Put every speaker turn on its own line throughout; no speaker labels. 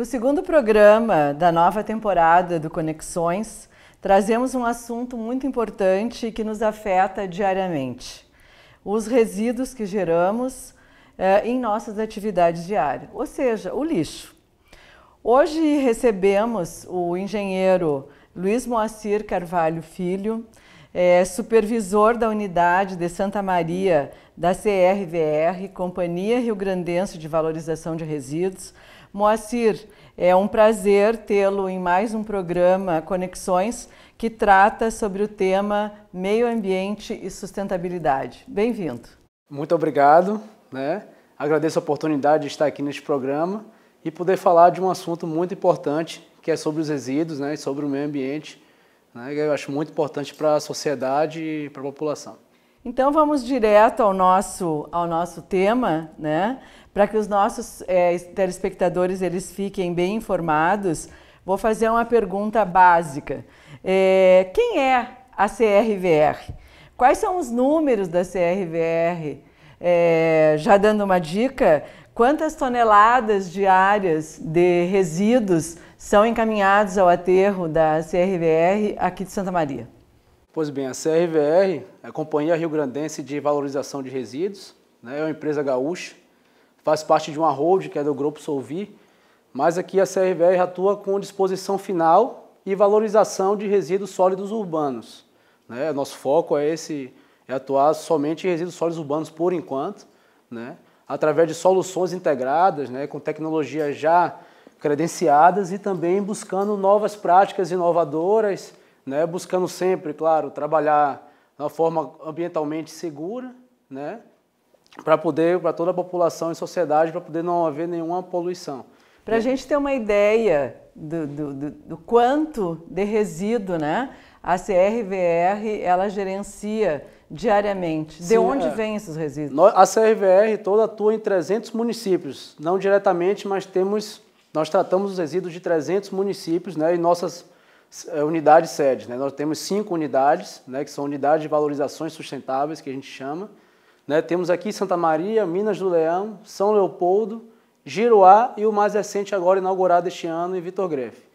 No segundo programa da nova temporada do Conexões, trazemos um assunto muito importante que nos afeta diariamente: os resíduos que geramos eh, em nossas atividades diárias, ou seja, o lixo. Hoje recebemos o engenheiro Luiz Moacir Carvalho Filho, eh, supervisor da unidade de Santa Maria da CRVR, Companhia Rio Grandense de Valorização de Resíduos Moacir, é um prazer tê-lo em mais um programa Conexões, que trata sobre o tema meio ambiente e sustentabilidade. Bem-vindo.
Muito obrigado, né? Agradeço a oportunidade de estar aqui neste programa e poder falar de um assunto muito importante, que é sobre os resíduos, né, e sobre o meio ambiente, né, que eu acho muito importante para a sociedade e para a população.
Então vamos direto ao nosso, ao nosso tema, né? Para que os nossos é, telespectadores eles fiquem bem informados, vou fazer uma pergunta básica. É, quem é a CRVR? Quais são os números da CRVR? É, já dando uma dica, quantas toneladas diárias de resíduos são encaminhados ao aterro da CRVR aqui de Santa Maria?
Pois bem, a CRVR é a Companhia Rio Grandense de Valorização de Resíduos, né? é uma empresa gaúcha faz parte de uma hold, que é do Grupo Solvi, mas aqui a CRVR atua com disposição final e valorização de resíduos sólidos urbanos. Né? Nosso foco é esse, é atuar somente em resíduos sólidos urbanos por enquanto, né? através de soluções integradas, né? com tecnologias já credenciadas e também buscando novas práticas inovadoras, né? buscando sempre, claro, trabalhar de uma forma ambientalmente segura, né? para poder, para toda a população e sociedade, para poder não haver nenhuma poluição. Para a né? gente ter uma ideia do, do, do, do quanto de resíduo, né? A
CRVR, ela gerencia diariamente. De Sim, onde é. vêm
esses resíduos? A CRVR toda atua em 300 municípios, não diretamente, mas temos, nós tratamos os resíduos de 300 municípios né, e nossas eh, unidades sedes. Né? Nós temos cinco unidades, né, que são unidades de valorizações sustentáveis, que a gente chama, né? Temos aqui Santa Maria, Minas do Leão, São Leopoldo, Giroá e o mais recente agora inaugurado este ano em Vitor Grefe.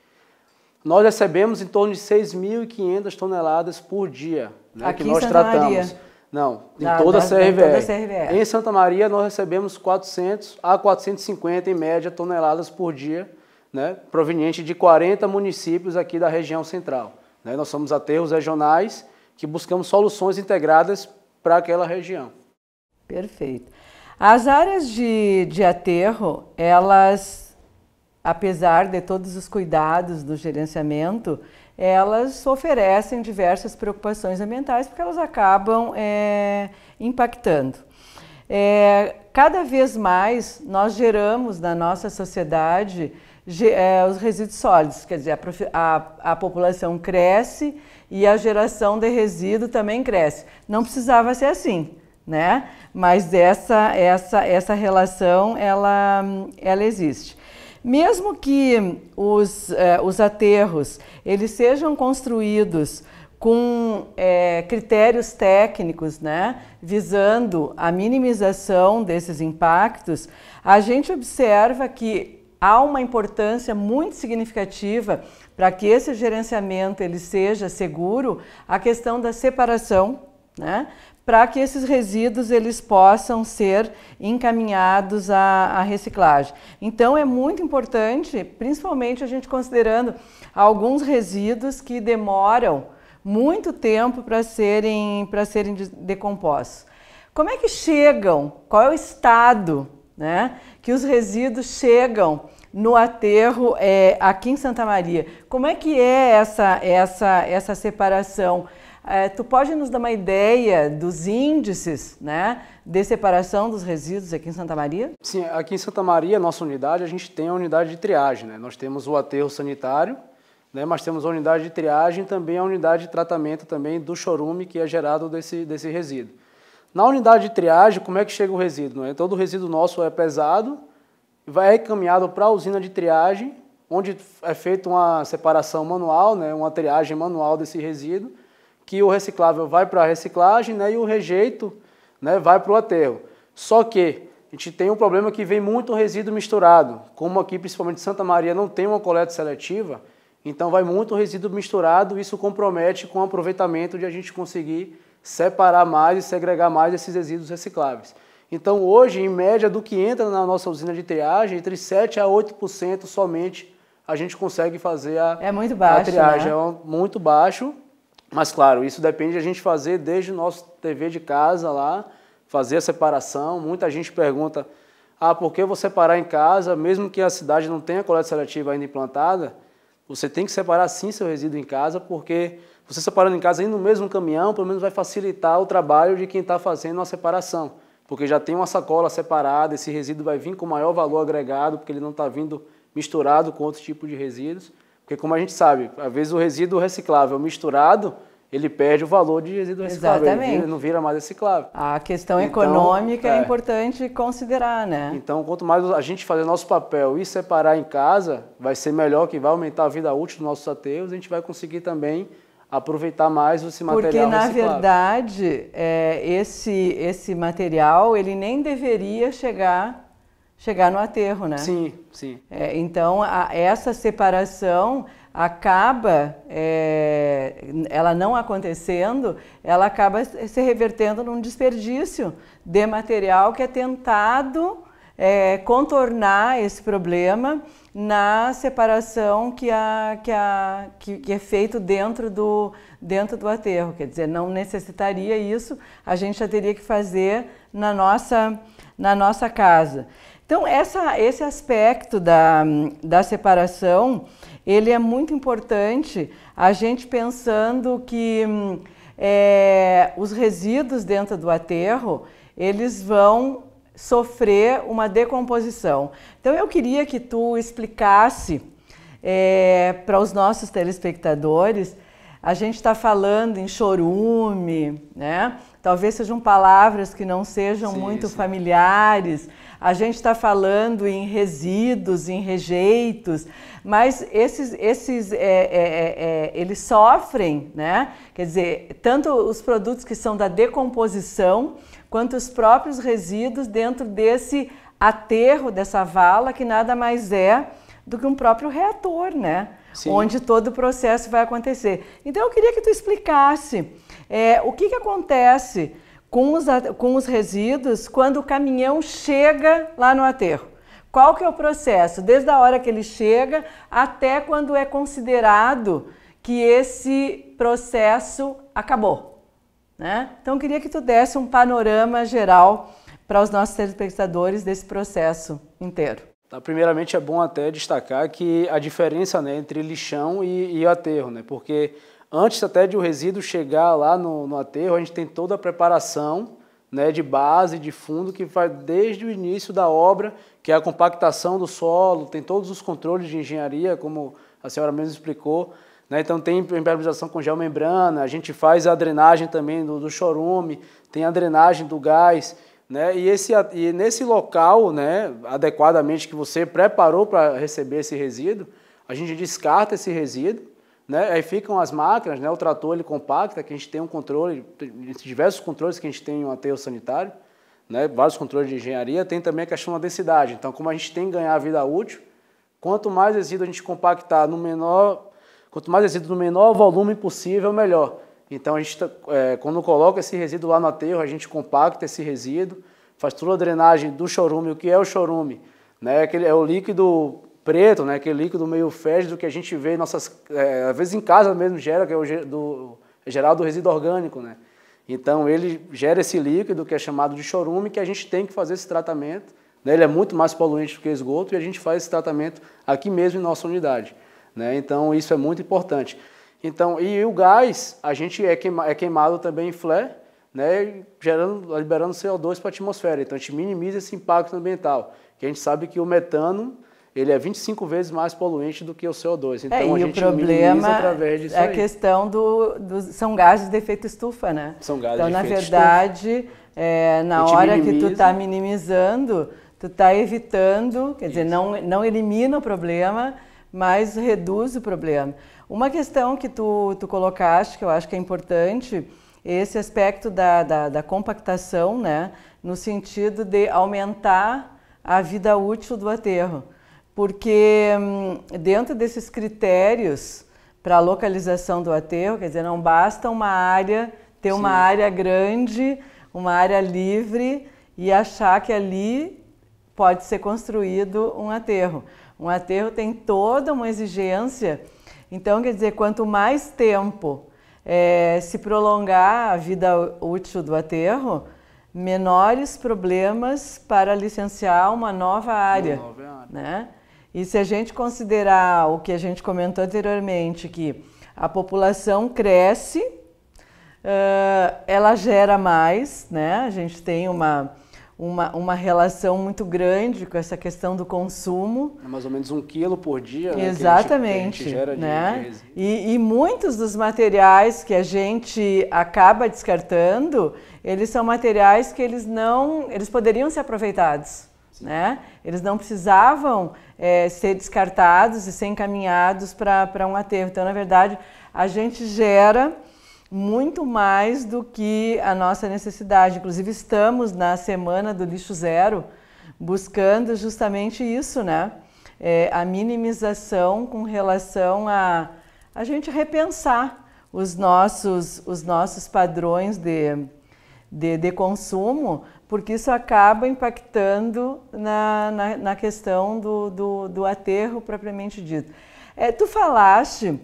Nós recebemos em torno de 6.500 toneladas por dia né, aqui que nós tratamos. Maria. Não, em toda, nós, a CRVR. toda a CRVR. Em Santa Maria nós recebemos 400 a 450 em média toneladas por dia, né, proveniente de 40 municípios aqui da região central. Né? Nós somos aterros regionais que buscamos soluções integradas para aquela região. Perfeito. As áreas de, de aterro, elas,
apesar de todos os cuidados do gerenciamento, elas oferecem diversas preocupações ambientais porque elas acabam é, impactando. É, cada vez mais nós geramos na nossa sociedade é, os resíduos sólidos, quer dizer, a, a, a, população cresce e a geração de resíduo também cresce. Não precisava ser assim né? Mas essa essa essa relação ela ela existe. Mesmo que os, eh, os aterros eles sejam construídos com é, critérios técnicos, né, visando a minimização desses impactos, a gente observa que há uma importância muito significativa para que esse gerenciamento ele seja seguro, a questão da separação, né, para que esses resíduos eles possam ser encaminhados à, à, reciclagem. Então é muito importante, principalmente a gente considerando alguns resíduos que demoram muito tempo para serem, serem decompostos. Como é que chegam? Qual é o estado né, que os resíduos chegam no aterro é, aqui em Santa Maria? Como é que é essa, essa, essa separação? É, tu pode nos dar uma ideia dos índices né,
de separação dos resíduos aqui em Santa Maria? Sim, aqui em Santa Maria, nossa unidade, a gente tem a unidade de triagem. Né? Nós temos o aterro sanitário, né? mas temos a unidade de triagem e também a unidade de tratamento também do chorume que é gerado desse, desse resíduo. Na unidade de triagem, como é que chega o resíduo? Né? Todo o resíduo nosso é pesado, vai encaminhado para a usina de triagem, onde é feita uma separação manual, né? uma triagem manual desse resíduo, que o reciclável vai para a reciclagem né, e o rejeito né, vai para o aterro. Só que a gente tem um problema que vem muito resíduo misturado. Como aqui, principalmente Santa Maria, não tem uma coleta seletiva, então vai muito resíduo misturado, isso compromete com o aproveitamento de a gente conseguir separar mais e segregar mais esses resíduos recicláveis. Então hoje, em média, do que entra na nossa usina de triagem, entre 7% a 8% somente a gente consegue fazer a, é muito baixo, a triagem. Né? É muito baixo mas, claro, isso depende de a gente fazer desde o nosso TV de casa lá, fazer a separação. Muita gente pergunta, ah, por que você parar em casa, mesmo que a cidade não tenha coleta seletiva ainda implantada, você tem que separar sim seu resíduo em casa, porque você separando em casa, indo no mesmo caminhão, pelo menos vai facilitar o trabalho de quem está fazendo a separação, porque já tem uma sacola separada, esse resíduo vai vir com maior valor agregado, porque ele não está vindo misturado com outro tipo de resíduos. Porque como a gente sabe, às vezes o resíduo reciclável misturado, ele perde o valor de resíduo reciclável, Exatamente. Ele, não vira mais reciclável.
A questão então, econômica é. é.
importante considerar, né? Então, quanto mais a gente fazer nosso papel e separar em casa, vai ser melhor, que vai aumentar a vida útil dos nossos aterros, a gente vai conseguir também aproveitar mais esse material Porque, na
verdade, é, esse, esse material, ele nem deveria chegar chegar no aterro, né? Sim, sim. É, então, a, essa separação acaba, é, ela não acontecendo, ela acaba se revertendo num desperdício de material que é tentado é, contornar esse problema na separação que, a, que, a, que, que, é feito dentro do, dentro do aterro. Quer dizer, não necessitaria isso, a gente já teria que fazer na nossa, na nossa casa. Então, essa, esse aspecto da, da separação, ele é muito importante, a gente pensando que é, os resíduos dentro do aterro, eles vão sofrer uma decomposição. Então, eu queria que tu explicasse é, para os nossos telespectadores, a gente está falando em chorume, né? Talvez sejam palavras que não sejam sim, muito sim. familiares, a gente está falando em resíduos, em rejeitos, mas esses, esses é, é, é, é, eles sofrem, né? Quer dizer, tanto os produtos que são da decomposição, quanto os próprios resíduos dentro desse aterro, dessa vala, que nada mais é do que um próprio reator, né? Sim. Onde todo o processo vai acontecer. Então eu queria que tu explicasse é, o que, que acontece com os, com os resíduos quando o caminhão chega lá no aterro. Qual que é o processo? Desde a hora que ele chega até quando é considerado que esse processo acabou. Né? Então, queria que tu desse um panorama geral para os nossos telespectadores desse processo
inteiro. Tá, primeiramente, é bom até destacar que a diferença né, entre lixão e, e aterro, né? porque Antes até de o resíduo chegar lá no, no aterro, a gente tem toda a preparação né, de base, de fundo, que vai desde o início da obra, que é a compactação do solo, tem todos os controles de engenharia, como a senhora mesmo explicou. Né? Então tem impermeabilização com geomembrana, a gente faz a drenagem também do, do chorume, tem a drenagem do gás. Né? E, esse, e nesse local, né, adequadamente que você preparou para receber esse resíduo, a gente descarta esse resíduo né? Aí ficam as máquinas, né? o trator ele compacta, que a gente tem um controle, diversos controles que a gente tem um aterro sanitário, né? vários controles de engenharia, tem também a questão da densidade. Então, como a gente tem que ganhar vida útil, quanto mais resíduo a gente compactar no menor, quanto mais resíduo no menor volume possível, melhor. Então, a gente, tá, é, quando coloca esse resíduo lá no aterro, a gente compacta esse resíduo, faz toda a drenagem do chorume, o que é o chorume? Né? Aquele, é o líquido preto, né, aquele líquido meio fértil que a gente vê, nossas, é, às vezes em casa mesmo gera, que é o do, é geral do resíduo orgânico. Né? Então ele gera esse líquido que é chamado de chorume, que a gente tem que fazer esse tratamento. Né? Ele é muito mais poluente do que esgoto e a gente faz esse tratamento aqui mesmo em nossa unidade. Né? Então isso é muito importante. Então, e o gás, a gente é, queima, é queimado também em flare, né, gerando, liberando CO2 para a atmosfera. Então a gente minimiza esse impacto ambiental, que a gente sabe que o metano ele é 25 vezes mais poluente do que o CO2. É, então é, a gente o problema através disso. É a questão do,
do, são gases de efeito estufa, né? São gases então, de efeito estufa. Então, na verdade, na hora minimiza. que tu está minimizando, tu está evitando, quer Isso. dizer, não, não elimina o problema, mas reduz o problema. Uma questão que tu, tu colocaste, que eu acho que é importante, esse aspecto da, da, da compactação, né? No sentido de aumentar a vida útil do aterro porque hum, dentro desses critérios para a localização do aterro, quer dizer, não basta uma área, ter Sim. uma área grande, uma área livre e achar que ali pode ser construído um aterro. Um aterro tem toda uma exigência, então quer dizer, quanto mais tempo é, se prolongar a vida útil do aterro, menores problemas para licenciar uma nova área. Uma nova área. Né? E se a gente considerar o que a gente comentou anteriormente, que a população cresce, uh, ela gera mais, né? A gente tem uma, uma, uma relação muito grande com essa questão do consumo.
É mais ou menos um quilo por dia. Né, Exatamente. Que a gente, que a gente gera né?
de, e, e muitos dos materiais que a gente acaba descartando, eles são materiais que eles não, eles poderiam ser aproveitados. Né? Eles não precisavam é, ser descartados e ser encaminhados para um aterro. Então, na verdade, a gente gera muito mais do que a nossa necessidade. Inclusive, estamos na semana do lixo zero buscando justamente isso, né? É, a minimização com relação a a gente repensar os nossos, os nossos padrões de, de, de consumo porque isso acaba impactando na, na, na questão do, do, do, aterro propriamente dito. É, tu falaste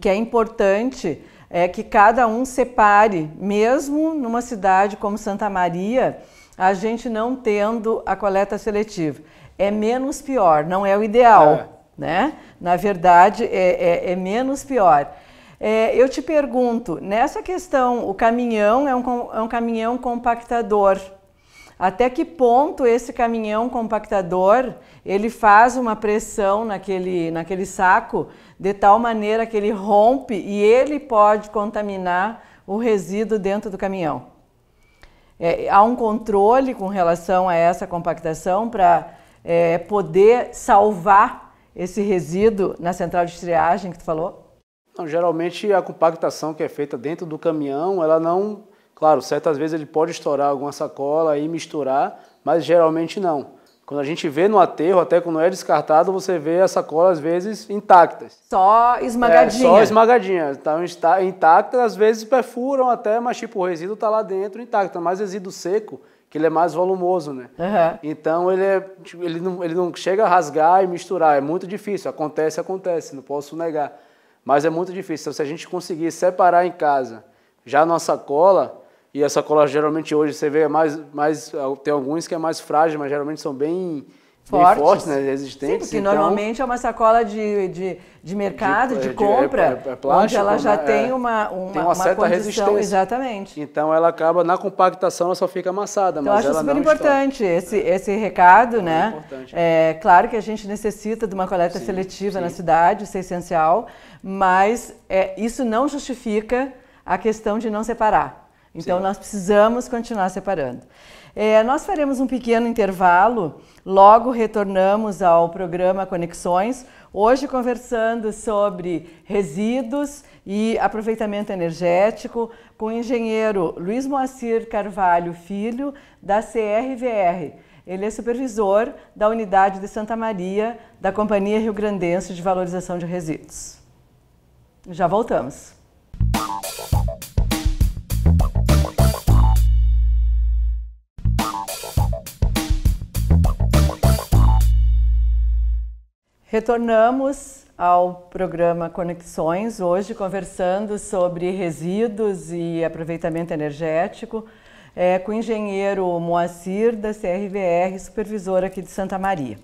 que é importante é, que cada um separe, mesmo numa cidade como Santa Maria, a gente não tendo a coleta seletiva. É menos pior, não é o ideal, é. né? Na verdade, é, é, é menos pior. É, eu te pergunto, nessa questão, o caminhão é um, é um caminhão compactador, até que ponto esse caminhão compactador ele faz uma pressão naquele, naquele saco de tal maneira que ele rompe e ele pode contaminar o resíduo dentro do caminhão. É, há um controle com relação a essa compactação para é, poder salvar esse resíduo na central de triagem que tu falou?
Não, geralmente a compactação que é feita dentro do caminhão, ela não Claro, certas vezes ele pode estourar alguma sacola e misturar, mas geralmente não. Quando a gente vê no aterro, até quando é descartado, você vê as sacolas às vezes intactas.
Só é, esmagadinha. É, só
esmagadinha. Então, está intacta, às vezes perfuram até, mas tipo, o resíduo está lá dentro intacto. Mas resíduo seco, que ele é mais volumoso, né? Uhum. Então ele, é, tipo, ele, não, ele não chega a rasgar e misturar. É muito difícil. Acontece, acontece, não posso negar. Mas é muito difícil. Então, se a gente conseguir separar em casa já a nossa sacola, e essa cola geralmente hoje você vê é mais, mais. Tem alguns que é mais frágil, mas geralmente são bem fortes, bem fortes né? resistentes. Sim, porque então... normalmente
é uma sacola de, de, de mercado, de, de é, é compra, é, é plástico, onde ela já né, é. tem uma, uma, tem uma, uma certa condição, resistência.
Exatamente. Então ela acaba, na compactação, ela só fica amassada. Então, mas eu acho super importante
esse, esse recado, né? É, claro que a gente necessita de uma coleta sim, seletiva sim. na cidade, isso é essencial, mas isso não justifica a questão de não separar. Então Sim. nós precisamos continuar separando. É, nós faremos um pequeno intervalo, logo retornamos ao programa Conexões, hoje conversando sobre resíduos e aproveitamento energético com o engenheiro Luiz Moacir Carvalho Filho, da CRVR. Ele é supervisor da unidade de Santa Maria da Companhia Rio Grandense de Valorização de Resíduos. Já voltamos. Retornamos ao programa Conexões, hoje conversando sobre resíduos e aproveitamento energético é, com o engenheiro Moacir, da CRVR, supervisor aqui de Santa Maria.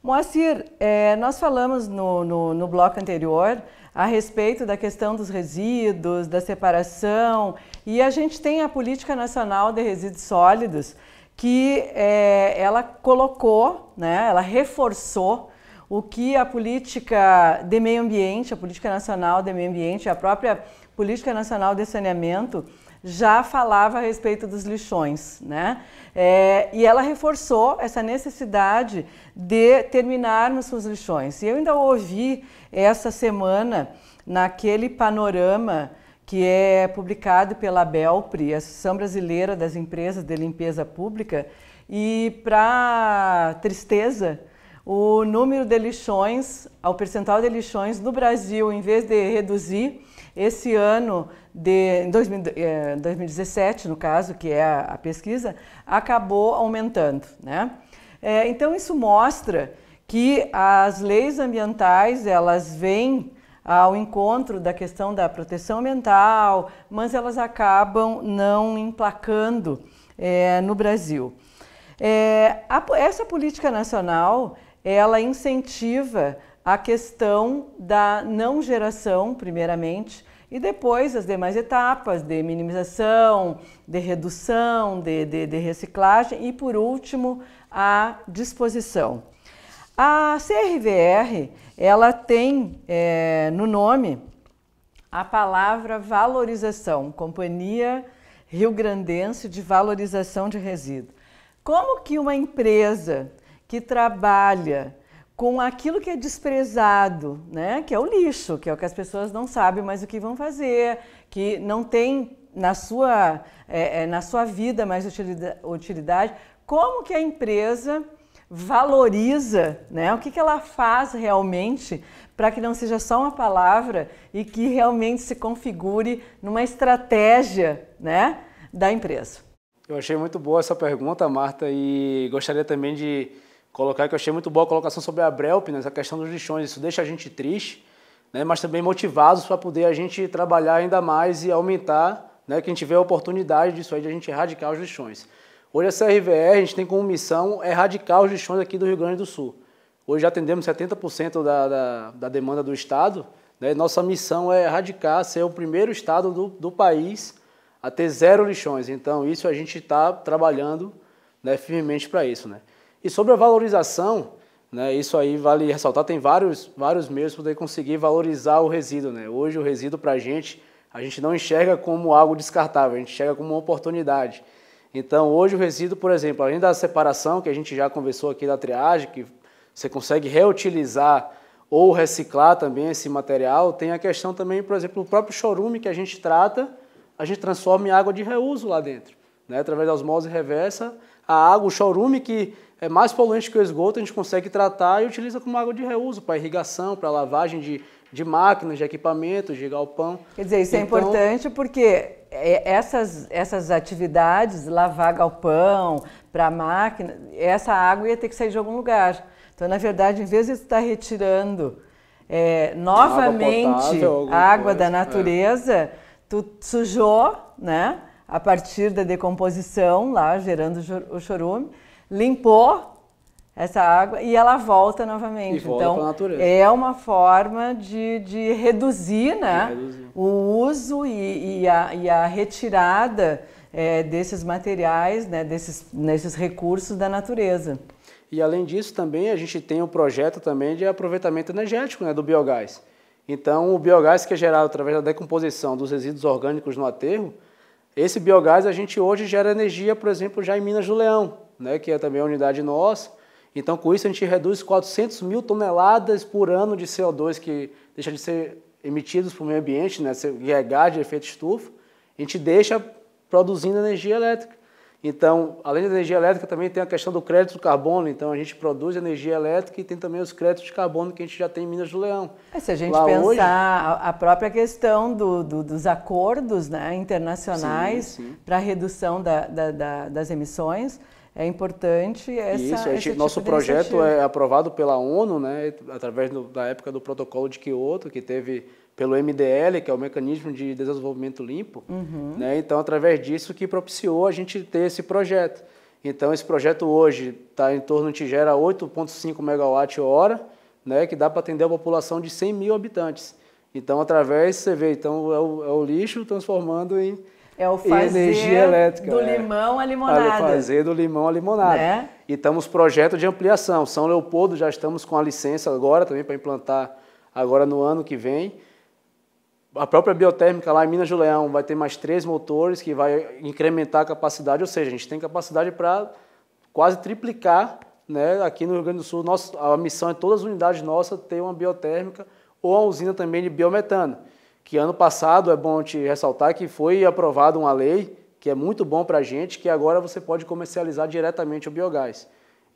Moacir, é, nós falamos no, no, no bloco anterior a respeito da questão dos resíduos, da separação, e a gente tem a Política Nacional de Resíduos Sólidos, que é, ela colocou, né, ela reforçou o que a política de meio ambiente, a política nacional de meio ambiente, a própria política nacional de saneamento já falava a respeito dos lixões, né? É, e ela reforçou essa necessidade de terminarmos com os lixões. E eu ainda ouvi essa semana naquele panorama que é publicado pela Belpri, Associação Brasileira das Empresas de Limpeza Pública, e para tristeza o número de lixões, o percentual de lixões no Brasil, em vez de reduzir, esse ano de 2017, eh, no caso, que é a, pesquisa, acabou aumentando. Né? Eh, então isso mostra que as leis ambientais elas vêm ao encontro da questão da proteção ambiental, mas elas acabam não emplacando é, no Brasil. É, a, essa política nacional ela incentiva a questão da não geração, primeiramente, e depois as demais etapas de minimização, de redução, de, de, de reciclagem e, por último, a disposição. A CRVR ela tem é, no nome a palavra valorização, Companhia Rio Grandense de Valorização de Resíduo. Como que uma empresa que trabalha com aquilo que é desprezado, né? que é o lixo, que é o que as pessoas não sabem mais o que vão fazer, que não tem na sua, é, é na sua vida mais utilidade. Como que a empresa valoriza né? o que, que ela faz realmente para que não seja só uma palavra e que realmente se configure numa estratégia né? da empresa?
Eu achei muito boa essa pergunta, Marta, e gostaria também de colocar, que eu achei muito boa a colocação sobre a Brelp, né, essa questão dos lixões, isso deixa a gente triste, né, mas também motivados para poder a gente trabalhar ainda mais e aumentar, né, que a gente vê a oportunidade disso aí, de a gente erradicar os lixões. Hoje a CRVR, a gente tem como missão erradicar os lixões aqui do Rio Grande do Sul. Hoje já atendemos 70% da, da, da, demanda do Estado, né, nossa missão é erradicar, ser o primeiro Estado do, do país a ter zero lixões. Então, isso a gente está trabalhando né, firmemente para isso. Né? E sobre a valorização, né, isso aí vale ressaltar, tem vários, vários meios para poder conseguir valorizar o resíduo. Né? Hoje o resíduo para a gente, a gente não enxerga como algo descartável, a gente enxerga como uma oportunidade. Então hoje o resíduo, por exemplo, além da separação, que a gente já conversou aqui da triagem, que você consegue reutilizar ou reciclar também esse material, tem a questão também, por exemplo, o próprio chorume que a gente trata, a gente transforma em água de reuso lá dentro. Né? Através da osmose reversa, a água, o chorume que é mais poluente que o esgoto, a gente consegue tratar e utiliza como água de reuso para irrigação, para lavagem de, de máquinas, de equipamentos, de galpão. Quer dizer, isso é então, é
importante porque é, essas, essas atividades, lavar galpão, para máquina, essa água ia ter que sair de algum lugar. Então, na verdade, em vez de estar retirando é, novamente água potável, água coisa. da é. natureza, é. tu sujou, né? A partir da decomposição lá, gerando o chorume limpou essa água e ela volta novamente. E volta então, natureza. é uma forma de, de reduzir, né, de o uso e, e, a, e a, retirada é, desses materiais, né, desses,
desses recursos da natureza. E além disso, também a gente tem o um projeto também de aproveitamento energético né, do biogás. Então, o biogás que é gerado através da decomposição dos resíduos orgânicos no aterro, esse biogás a gente hoje gera energia, por exemplo, já em Minas do Leão, né, que é também a unidade nossa. Então, com isso, a gente reduz 400 mil toneladas por ano de CO2 que deixa de ser emitidos para o meio ambiente, né, que é gás de efeito estufa. A gente deixa produzindo energia elétrica. Então, além da energia elétrica, também tem a questão do crédito do carbono. Então, a gente produz energia elétrica e tem também os créditos de carbono que a gente já tem em Minas do Leão.
É, se a gente Lá pensar hoje... a própria questão do, do, dos acordos né, internacionais para redução da, da, da, das emissões, é importante essa Isso, tipo nosso projeto é
aprovado pela ONU, né, através do, da época do protocolo de Kyoto, que teve pelo MDL, que é o Mecanismo de Desenvolvimento Limpo. Uhum. Né, então, através disso que propiciou a gente ter esse projeto. Então, esse projeto hoje está em torno, de gera 8,5 megawatt-hora, né, que dá para atender a população de 100 mil habitantes. Então, através, você vê, então, é o, é o lixo transformando em é o fazer energia elétrica, do é. limão à limonada. Fazer do limão à limonada. Né? E estamos projeto de ampliação. São Leopoldo já estamos com a licença agora também para implantar agora no ano que vem. A própria biotérmica lá em Minas do Leão vai ter mais três motores que vai incrementar a capacidade, ou seja, a gente tem capacidade para quase triplicar né, aqui no Rio Grande do Sul. a missão é todas as unidades nossas ter uma biotérmica ou a usina também de biometano que ano passado, é bom te ressaltar, que foi aprovada uma lei que é muito bom para a gente, que agora você pode comercializar diretamente o biogás.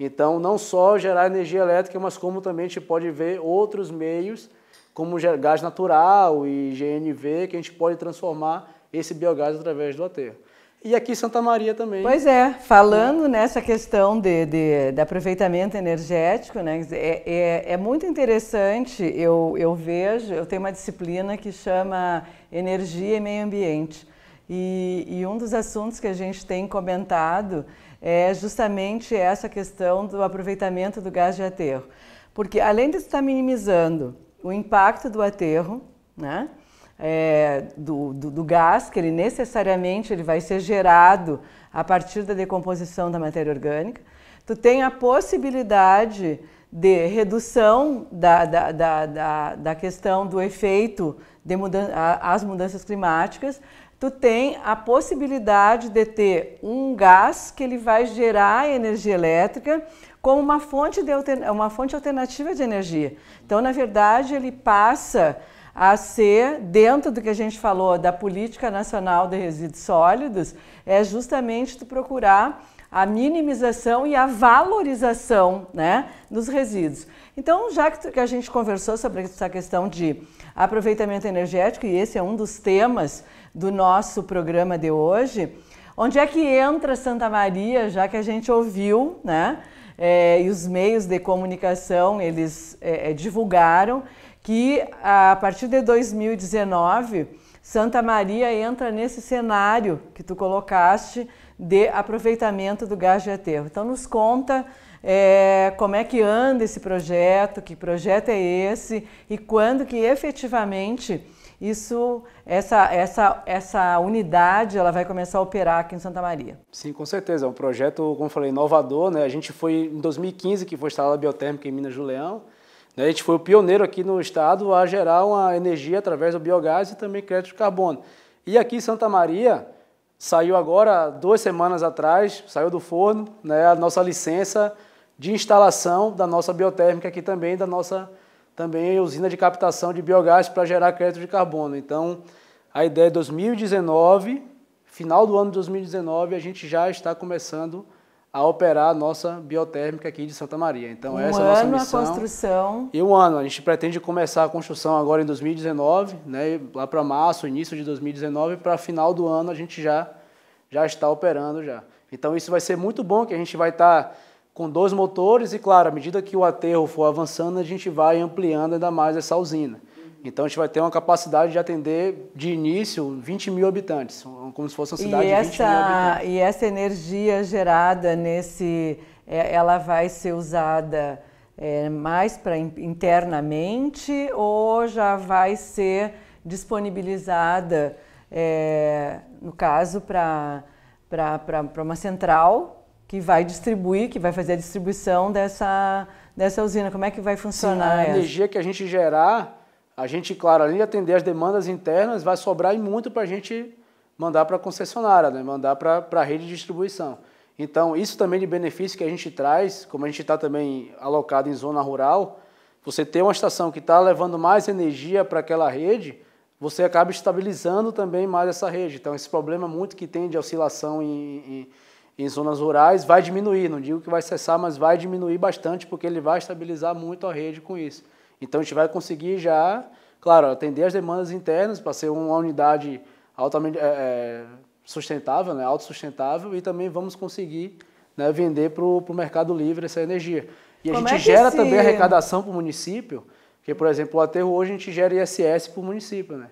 Então, não só gerar energia elétrica, mas como também a gente pode ver outros meios, como gás natural e GNV, que a gente pode transformar esse biogás através do aterro e aqui Santa Maria também. Pois é, falando é.
nessa questão de, de, de, aproveitamento energético, né, é, é, é, muito interessante, eu, eu vejo, eu tenho uma disciplina que chama Energia e Meio Ambiente. E, e um dos assuntos que a gente tem comentado é justamente essa questão do aproveitamento do gás de aterro. Porque além de estar minimizando o impacto do aterro, né, é, do, do, do, gás, que ele necessariamente ele vai ser gerado a partir da decomposição da matéria orgânica. Tu tem a possibilidade de redução da, da, da, da, da questão do efeito de mudan as mudanças climáticas, tu tem a possibilidade de ter um gás que ele vai gerar energia elétrica como uma fonte, de, uma fonte alternativa de energia. Então, na verdade, ele passa a ser, dentro do que a gente falou da Política Nacional de Resíduos Sólidos, é justamente tu procurar a minimização e a valorização né, dos resíduos. Então, já que, tu, que a gente conversou sobre essa questão de aproveitamento energético, e esse é um dos temas do nosso programa de hoje, onde é que entra Santa Maria, já que a gente ouviu, né? É, e os meios de comunicação eles é, divulgaram que a partir de 2019 Santa Maria entra nesse cenário que tu colocaste de aproveitamento do gás de aterro. Então nos conta é, como é que anda esse projeto, que projeto é esse e quando que efetivamente isso, essa, essa, essa unidade, ela vai começar a operar aqui em Santa Maria.
Sim, com certeza. É um projeto, como falei, inovador. Né? A gente foi em 2015 que foi instalada a biotérmica em Minas do né, a gente foi o pioneiro aqui no estado a gerar uma energia através do biogás e também crédito de carbono. E aqui em Santa Maria, saiu agora, duas semanas atrás, saiu do forno, né, a nossa licença de instalação da nossa biotérmica aqui também, da nossa também usina de captação de biogás para gerar crédito de carbono. Então, a ideia é 2019, final do ano de 2019, a gente já está começando a a operar a nossa biotérmica aqui de Santa Maria. Então, um essa é a nossa missão. Um ano a
construção.
E um ano. A gente pretende começar a construção agora em 2019, né, lá para março, início de 2019, para final do ano a gente já, já está operando já. Então, isso vai ser muito bom, que a gente vai estar tá com dois motores e, claro, à medida que o aterro for avançando, a gente vai ampliando ainda mais essa usina. Então a gente vai ter uma capacidade de atender de início 20 mil habitantes, como se fosse uma cidade e de 20 mil habitantes.
E essa energia gerada nesse, é, ela vai ser usada é, mais para internamente ou já vai ser disponibilizada, é, no caso, para uma central que vai
distribuir, que vai fazer a distribuição dessa, dessa usina? Como é que vai funcionar? Sim, a energia que a gente gerar a gente, claro, além de atender as demandas internas, vai sobrar e muito para a gente mandar para a concessionária, né? mandar para a rede de distribuição. Então, isso também de benefício que a gente traz, como a gente está também alocado em zona rural, você tem uma estação que está levando mais energia para aquela rede, você acaba estabilizando também mais essa rede. Então, esse problema muito que tem de oscilação em, em, em zonas rurais vai diminuir. Não digo que vai cessar, mas vai diminuir bastante, porque ele vai estabilizar muito a rede com isso. Então a gente vai conseguir já, claro, atender as demandas internas para ser uma unidade altamente é, é sustentável, né, autossustentável, e também vamos conseguir né, vender para o mercado livre essa energia. E Como a gente é gera se... também arrecadação para o município, porque, por exemplo, o aterro hoje a gente gera ISS para o município, né?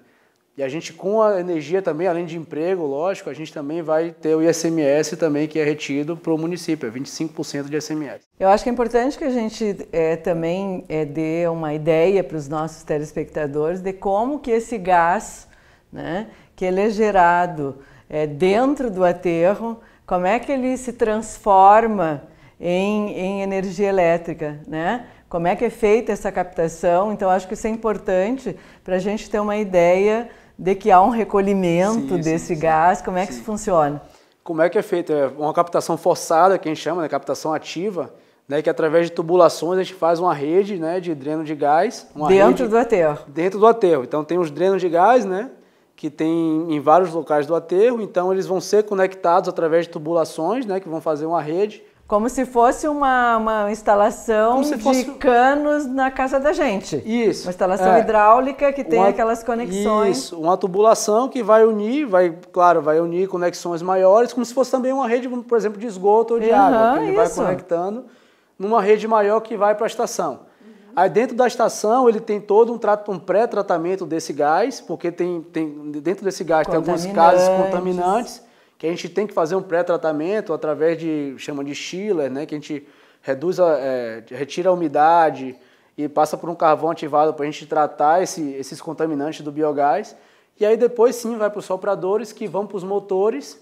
E a gente, com a energia também, além de emprego, lógico, a gente também vai ter o ICMS também, que é retido para o município, é 25% de ICMS.
Eu acho que é importante que a gente é, também é, dê uma ideia para os nossos telespectadores de como que esse gás, né, que ele é gerado é, dentro do aterro, como é que ele se transforma em, em energia elétrica, né? Como é que é feita essa captação? Então, acho que isso é importante para a gente ter uma ideia de que há um recolhimento sim, desse
sim, gás. Como é que isso funciona? Como é que é feito? É uma captação forçada, que a gente chama, né? captação ativa, né? que através de tubulações a gente faz uma rede né? de dreno de gás. dentro rede, do aterro. Dentro do aterro. Então tem os drenos de gás, né? que tem em vários locais do aterro, então eles vão ser conectados através de tubulações, né, que vão fazer uma rede como se fosse uma, uma instalação de fosse... canos na casa da gente. Isso. Uma instalação é.
hidráulica que tem uma... aquelas conexões. Isso,
uma tubulação que vai unir, vai, claro, vai unir conexões maiores, como se fosse também uma rede, por exemplo, de esgoto ou de uhum, água, que ele isso. vai conectando numa rede maior que vai para a estação. Uhum. Aí dentro da estação ele tem todo um, um pré-tratamento desse gás, porque tem, tem, dentro desse gás tem alguns gases contaminantes que a gente tem que fazer um pré-tratamento através de, chama de chiller, né, que a gente reduz a, é, retira a umidade e passa por um carvão ativado para a gente tratar esse, esses contaminantes do biogás. E aí depois sim vai para os sopradores que vão para os motores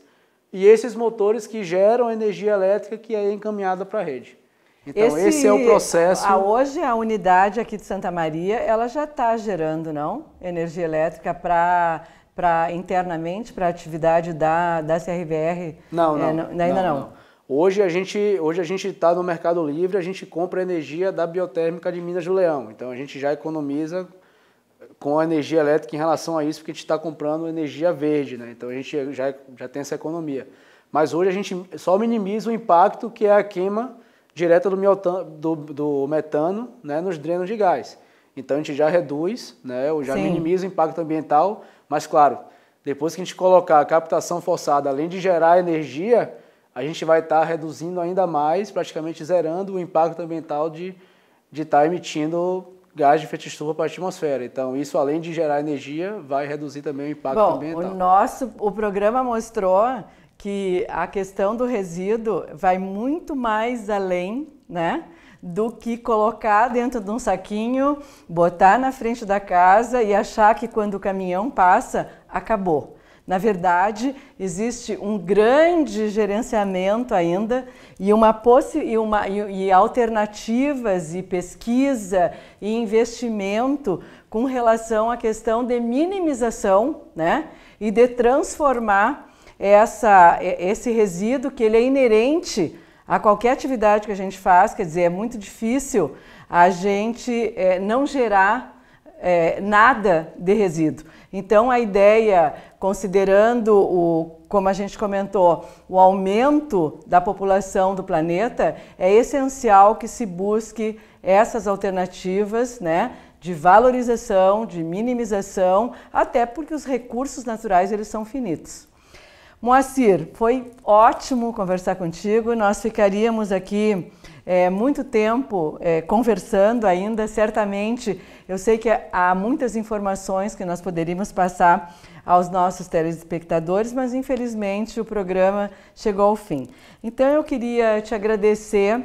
e esses motores que geram energia elétrica que é encaminhada para a rede. Então esse, esse, é o processo. A,
hoje a unidade aqui de Santa Maria ela já está gerando não energia elétrica para para internamente para a atividade da, da CRVR? Não, não, é, não ainda não, não.
Hoje a gente hoje a gente está no Mercado Livre, a gente compra energia da biotérmica de Minas do Leão, então a gente já economiza com a energia elétrica em relação a isso, porque a gente está comprando energia verde, né? então a gente já, já tem essa economia. Mas hoje a gente só minimiza o impacto que é a queima direta do, do, do metano né, nos drenos de gás. Então a gente já reduz, né, ou já Sim. minimiza o impacto ambiental mas claro, depois que a gente colocar a captação forçada, além de gerar energia, a gente vai estar tá reduzindo ainda mais, praticamente zerando o impacto ambiental de estar tá emitindo gás de efeito estufa para a atmosfera. Então, isso além de gerar energia, vai reduzir também o impacto Bom, ambiental. O
nosso o programa mostrou que a questão do resíduo vai muito mais além, né? do que colocar dentro de um saquinho, botar na frente da casa e achar que quando o caminhão passa, acabou. Na verdade, existe um grande gerenciamento ainda e, uma e, uma, e, e alternativas e pesquisa e investimento com relação à questão de minimização né? e de transformar essa, esse resíduo que ele é inerente a qualquer atividade que a gente faz, quer dizer, é muito difícil a gente é, não gerar é, nada de resíduo. Então, a ideia, considerando o, como a gente comentou, o aumento da população do planeta, é essencial que se busque essas alternativas, né? de valorização, de minimização, até porque os recursos naturais eles são finitos. Moacir, foi ótimo conversar contigo. Nós ficaríamos aqui é, muito tempo é, conversando ainda, certamente. Eu sei que há muitas informações que nós poderíamos passar aos nossos telespectadores, mas infelizmente o programa chegou ao fim. Então eu queria te agradecer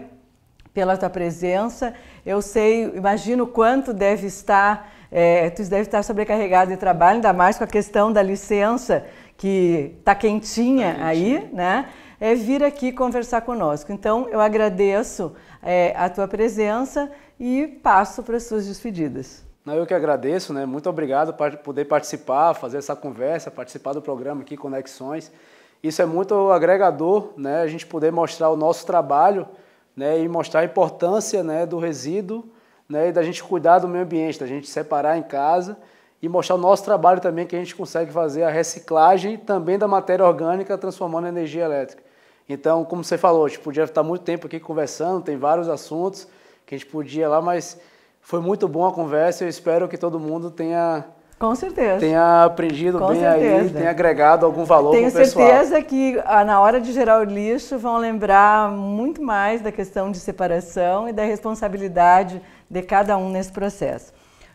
pela tua presença. Eu sei, imagino quanto deve estar, é, tu deve estar sobrecarregado de trabalho, ainda mais com a questão da licença que está quentinha tá aí, né? É vir aqui conversar conosco. Então, eu agradeço é, a tua presença e passo para as suas despedidas.
Eu que agradeço, né? Muito obrigado por poder participar, fazer essa conversa, participar do programa aqui Conexões. Isso é muito agregador, né? A gente poder mostrar o nosso trabalho, né? E mostrar a importância, né? Do resíduo, né? E da gente cuidar do meio ambiente, da gente separar em casa e mostrar o nosso trabalho também, que a gente consegue fazer a reciclagem também da matéria orgânica, transformando em energia elétrica. Então, como você falou, a gente podia estar muito tempo aqui conversando, tem vários assuntos que a gente podia lá, mas foi muito bom a conversa. Eu espero que todo mundo tenha
com certeza. Tenha
aprendido Com bem certeza. aí, tenha agregado algum valor Tenho pro pessoal. Tenho certeza
que ah, na hora de gerar o lixo vão lembrar muito mais da questão de separação e da responsabilidade de cada um nesse processo.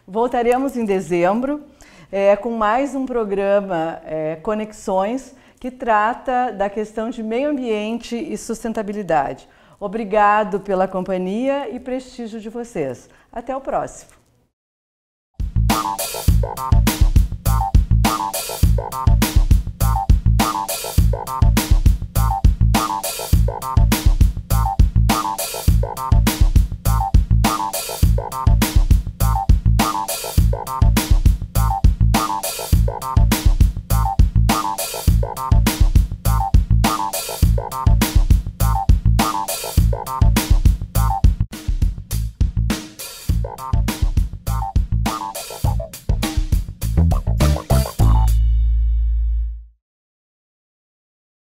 Voltaremos em dezembro é, com mais um programa é, Conexões que trata da questão de meio ambiente e sustentabilidade. Obrigado pela companhia e prestígio de vocês. Até o próximo. Thank you.